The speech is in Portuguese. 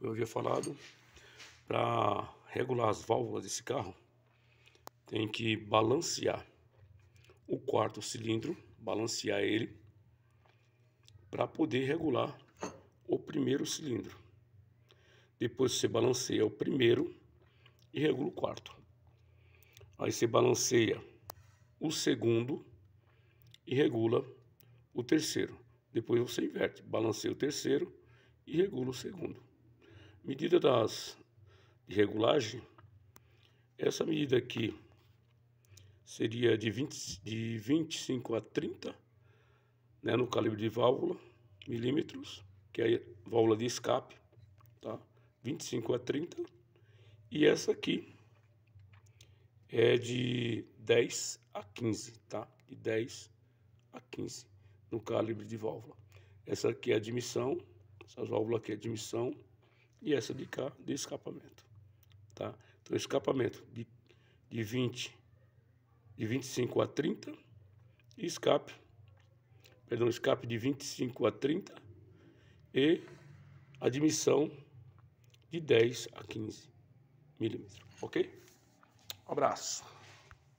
eu havia falado, para regular as válvulas desse carro, tem que balancear o quarto cilindro, balancear ele, para poder regular o primeiro cilindro. Depois você balanceia o primeiro e regula o quarto. Aí você balanceia o segundo e regula o terceiro. Depois você inverte, balanceia o terceiro e regula o segundo. Medida das de regulagem, essa medida aqui seria de, 20, de 25 a 30, né, no calibre de válvula, milímetros, que é a válvula de escape, tá? 25 a 30. E essa aqui é de 10 a 15, tá? De 10 a 15 no calibre de válvula. Essa aqui é admissão, essa válvula aqui é admissão e essa de cá de escapamento, tá? Então, escapamento de, de 20, de 25 a 30 e escape, perdão, escape de 25 a 30 e admissão de 10 a 15 milímetros, ok? Um abraço.